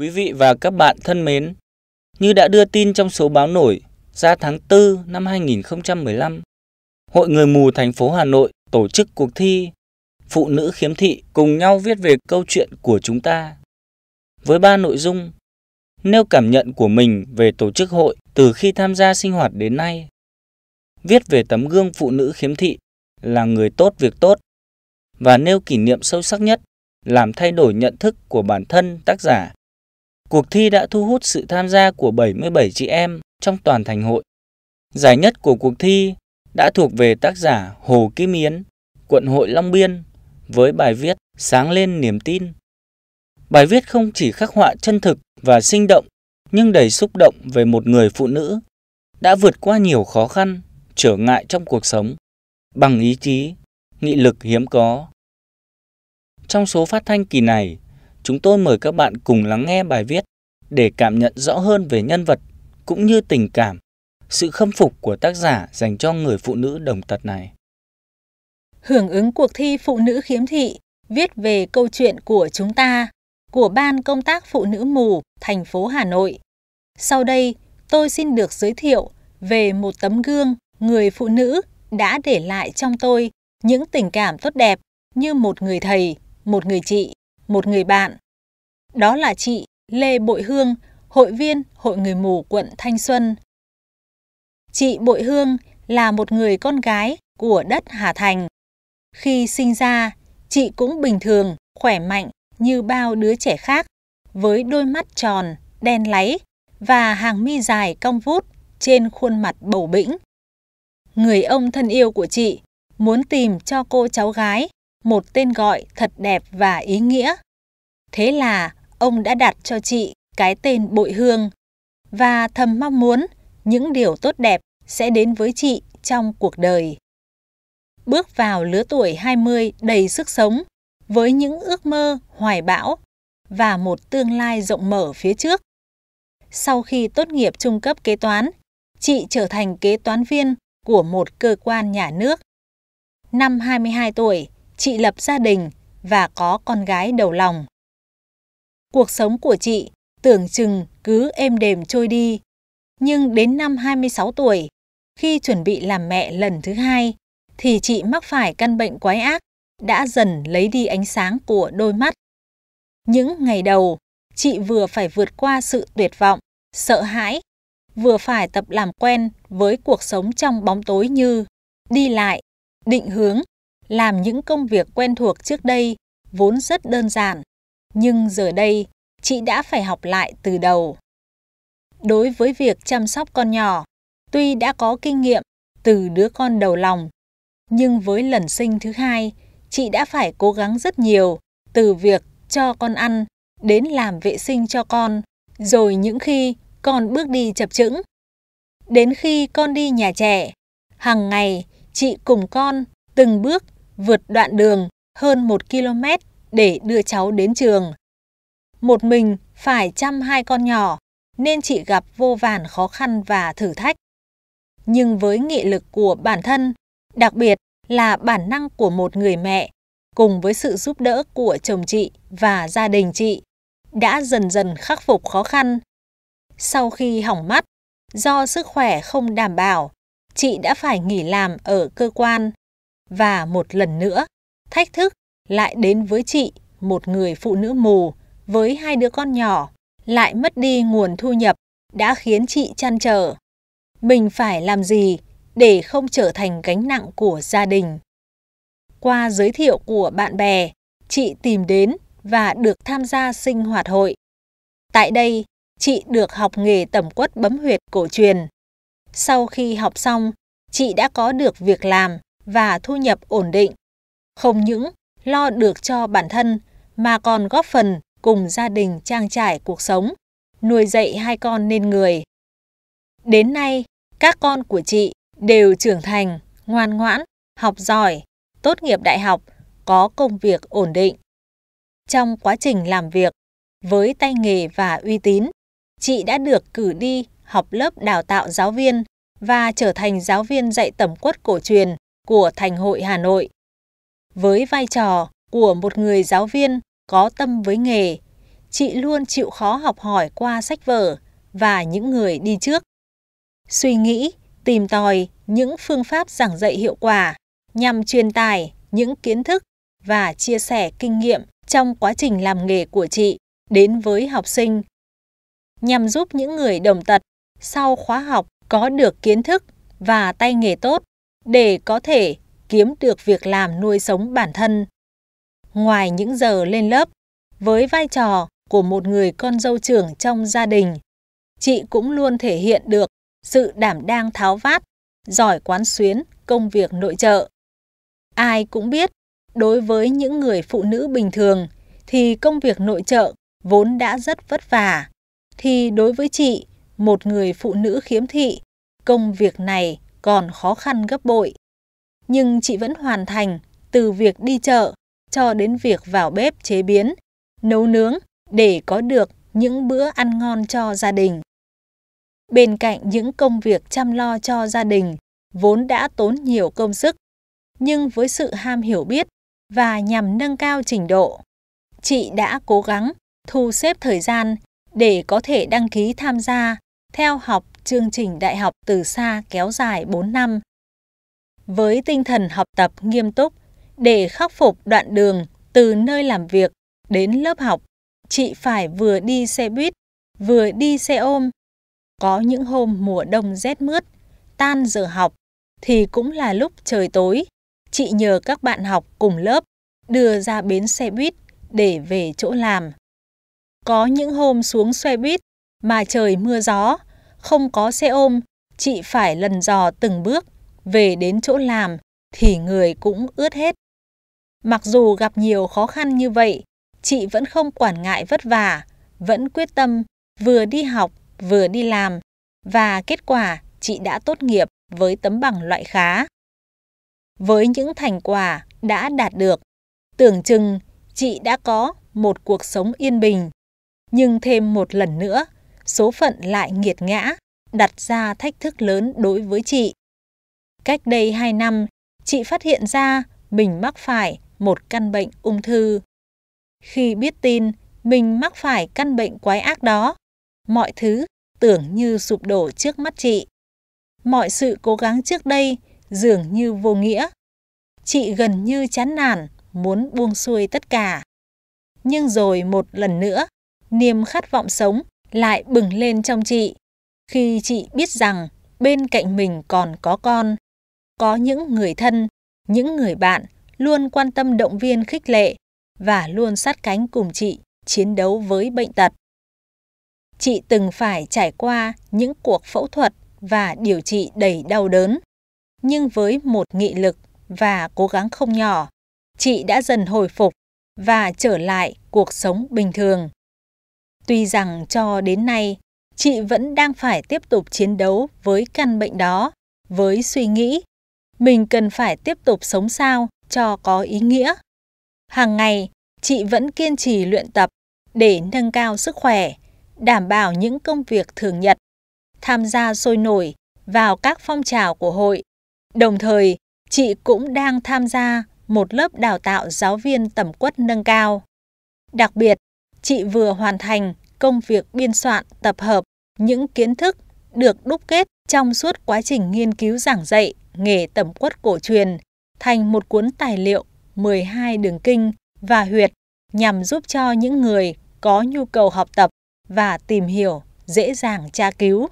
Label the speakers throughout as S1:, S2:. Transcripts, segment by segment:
S1: Quý vị và các bạn thân mến, như đã đưa tin trong số báo nổi ra tháng 4 năm 2015, Hội Người Mù thành phố Hà Nội tổ chức cuộc thi Phụ nữ khiếm thị cùng nhau viết về câu chuyện của chúng ta. Với ba nội dung, nêu cảm nhận của mình về tổ chức hội từ khi tham gia sinh hoạt đến nay, viết về tấm gương phụ nữ khiếm thị là người tốt việc tốt và nêu kỷ niệm sâu sắc nhất làm thay đổi nhận thức của bản thân tác giả Cuộc thi đã thu hút sự tham gia của 77 chị em trong toàn thành hội. Giải nhất của cuộc thi đã thuộc về tác giả Hồ Kim Yến, quận hội Long Biên, với bài viết Sáng lên niềm tin. Bài viết không chỉ khắc họa chân thực và sinh động, nhưng đầy xúc động về một người phụ nữ đã vượt qua nhiều khó khăn, trở ngại trong cuộc sống, bằng ý chí, nghị lực hiếm có. Trong số phát thanh kỳ này, Chúng tôi mời các bạn cùng lắng nghe bài viết để cảm nhận rõ hơn về nhân vật cũng như tình cảm, sự khâm phục của tác giả dành cho người phụ nữ đồng tật này.
S2: Hưởng ứng cuộc thi Phụ nữ khiếm thị viết về câu chuyện của chúng ta của Ban Công tác Phụ nữ mù thành phố Hà Nội. Sau đây, tôi xin được giới thiệu về một tấm gương người phụ nữ đã để lại trong tôi những tình cảm tốt đẹp như một người thầy, một người chị, một người bạn, đó là chị Lê Bội Hương, hội viên Hội Người Mù quận Thanh Xuân. Chị Bội Hương là một người con gái của đất Hà Thành. Khi sinh ra, chị cũng bình thường, khỏe mạnh như bao đứa trẻ khác, với đôi mắt tròn, đen láy và hàng mi dài cong vút trên khuôn mặt bầu bĩnh. Người ông thân yêu của chị muốn tìm cho cô cháu gái một tên gọi thật đẹp và ý nghĩa. Thế là ông đã đặt cho chị cái tên Bội Hương và thầm mong muốn những điều tốt đẹp sẽ đến với chị trong cuộc đời. Bước vào lứa tuổi 20 đầy sức sống với những ước mơ hoài bão và một tương lai rộng mở phía trước. Sau khi tốt nghiệp trung cấp kế toán, chị trở thành kế toán viên của một cơ quan nhà nước. Năm 22 tuổi, chị lập gia đình và có con gái đầu lòng. Cuộc sống của chị tưởng chừng cứ êm đềm trôi đi. Nhưng đến năm 26 tuổi, khi chuẩn bị làm mẹ lần thứ hai, thì chị mắc phải căn bệnh quái ác đã dần lấy đi ánh sáng của đôi mắt. Những ngày đầu, chị vừa phải vượt qua sự tuyệt vọng, sợ hãi, vừa phải tập làm quen với cuộc sống trong bóng tối như đi lại, định hướng, làm những công việc quen thuộc trước đây vốn rất đơn giản nhưng giờ đây chị đã phải học lại từ đầu. Đối với việc chăm sóc con nhỏ, tuy đã có kinh nghiệm từ đứa con đầu lòng, nhưng với lần sinh thứ hai, chị đã phải cố gắng rất nhiều từ việc cho con ăn đến làm vệ sinh cho con, rồi những khi con bước đi chập chững. Đến khi con đi nhà trẻ, hàng ngày chị cùng con từng bước vượt đoạn đường hơn một km để đưa cháu đến trường. Một mình phải chăm hai con nhỏ nên chị gặp vô vàn khó khăn và thử thách. Nhưng với nghị lực của bản thân, đặc biệt là bản năng của một người mẹ, cùng với sự giúp đỡ của chồng chị và gia đình chị, đã dần dần khắc phục khó khăn. Sau khi hỏng mắt, do sức khỏe không đảm bảo, chị đã phải nghỉ làm ở cơ quan. Và một lần nữa, thách thức lại đến với chị, một người phụ nữ mù, với hai đứa con nhỏ, lại mất đi nguồn thu nhập đã khiến chị chăn trở. Mình phải làm gì để không trở thành gánh nặng của gia đình? Qua giới thiệu của bạn bè, chị tìm đến và được tham gia sinh hoạt hội. Tại đây, chị được học nghề tẩm quất bấm huyệt cổ truyền. Sau khi học xong, chị đã có được việc làm và thu nhập ổn định. Không những lo được cho bản thân mà còn góp phần cùng gia đình trang trải cuộc sống, nuôi dạy hai con nên người. Đến nay, các con của chị đều trưởng thành, ngoan ngoãn, học giỏi, tốt nghiệp đại học, có công việc ổn định. Trong quá trình làm việc, với tay nghề và uy tín, chị đã được cử đi học lớp đào tạo giáo viên và trở thành giáo viên dạy tẩm quất cổ truyền của Thành hội Hà Nội. Với vai trò của một người giáo viên có tâm với nghề, chị luôn chịu khó học hỏi qua sách vở và những người đi trước. Suy nghĩ, tìm tòi những phương pháp giảng dạy hiệu quả nhằm truyền tải những kiến thức và chia sẻ kinh nghiệm trong quá trình làm nghề của chị đến với học sinh nhằm giúp những người đồng tật sau khóa học có được kiến thức và tay nghề tốt để có thể kiếm được việc làm nuôi sống bản thân. Ngoài những giờ lên lớp, với vai trò của một người con dâu trưởng trong gia đình, chị cũng luôn thể hiện được sự đảm đang tháo vát, giỏi quán xuyến công việc nội trợ. Ai cũng biết, đối với những người phụ nữ bình thường thì công việc nội trợ vốn đã rất vất vả, thì đối với chị, một người phụ nữ khiếm thị, công việc này còn khó khăn gấp bội nhưng chị vẫn hoàn thành từ việc đi chợ cho đến việc vào bếp chế biến, nấu nướng để có được những bữa ăn ngon cho gia đình. Bên cạnh những công việc chăm lo cho gia đình vốn đã tốn nhiều công sức, nhưng với sự ham hiểu biết và nhằm nâng cao trình độ, chị đã cố gắng thu xếp thời gian để có thể đăng ký tham gia theo học chương trình đại học từ xa kéo dài 4 năm với tinh thần học tập nghiêm túc để khắc phục đoạn đường từ nơi làm việc đến lớp học chị phải vừa đi xe buýt vừa đi xe ôm có những hôm mùa đông rét mướt tan giờ học thì cũng là lúc trời tối chị nhờ các bạn học cùng lớp đưa ra bến xe buýt để về chỗ làm có những hôm xuống xe buýt mà trời mưa gió không có xe ôm chị phải lần dò từng bước về đến chỗ làm thì người cũng ướt hết. Mặc dù gặp nhiều khó khăn như vậy, chị vẫn không quản ngại vất vả, vẫn quyết tâm vừa đi học vừa đi làm và kết quả chị đã tốt nghiệp với tấm bằng loại khá. Với những thành quả đã đạt được, tưởng chừng chị đã có một cuộc sống yên bình, nhưng thêm một lần nữa, số phận lại nghiệt ngã, đặt ra thách thức lớn đối với chị. Cách đây 2 năm, chị phát hiện ra mình mắc phải một căn bệnh ung thư. Khi biết tin mình mắc phải căn bệnh quái ác đó, mọi thứ tưởng như sụp đổ trước mắt chị. Mọi sự cố gắng trước đây dường như vô nghĩa. Chị gần như chán nản, muốn buông xuôi tất cả. Nhưng rồi một lần nữa, niềm khát vọng sống lại bừng lên trong chị khi chị biết rằng bên cạnh mình còn có con có những người thân, những người bạn luôn quan tâm động viên khích lệ và luôn sát cánh cùng chị chiến đấu với bệnh tật. Chị từng phải trải qua những cuộc phẫu thuật và điều trị đầy đau đớn, nhưng với một nghị lực và cố gắng không nhỏ, chị đã dần hồi phục và trở lại cuộc sống bình thường. Tuy rằng cho đến nay, chị vẫn đang phải tiếp tục chiến đấu với căn bệnh đó, với suy nghĩ mình cần phải tiếp tục sống sao cho có ý nghĩa. Hàng ngày, chị vẫn kiên trì luyện tập để nâng cao sức khỏe, đảm bảo những công việc thường nhật, tham gia sôi nổi vào các phong trào của hội. Đồng thời, chị cũng đang tham gia một lớp đào tạo giáo viên tầm quất nâng cao. Đặc biệt, chị vừa hoàn thành công việc biên soạn tập hợp những kiến thức được đúc kết trong suốt quá trình nghiên cứu giảng dạy nghề tẩm quất cổ truyền thành một cuốn tài liệu 12 đường kinh và huyệt nhằm giúp cho những người có nhu cầu học tập và tìm hiểu dễ dàng tra cứu.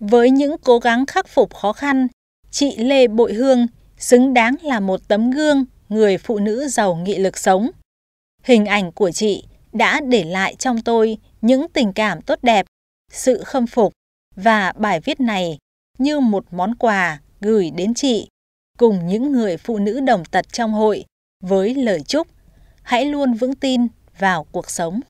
S2: Với những cố gắng khắc phục khó khăn, chị Lê Bội Hương xứng đáng là một tấm gương người phụ nữ giàu nghị lực sống. Hình ảnh của chị đã để lại trong tôi những tình cảm tốt đẹp, sự khâm phục và bài viết này như một món quà gửi đến chị cùng những người phụ nữ đồng tật trong hội với lời chúc hãy luôn vững tin vào cuộc sống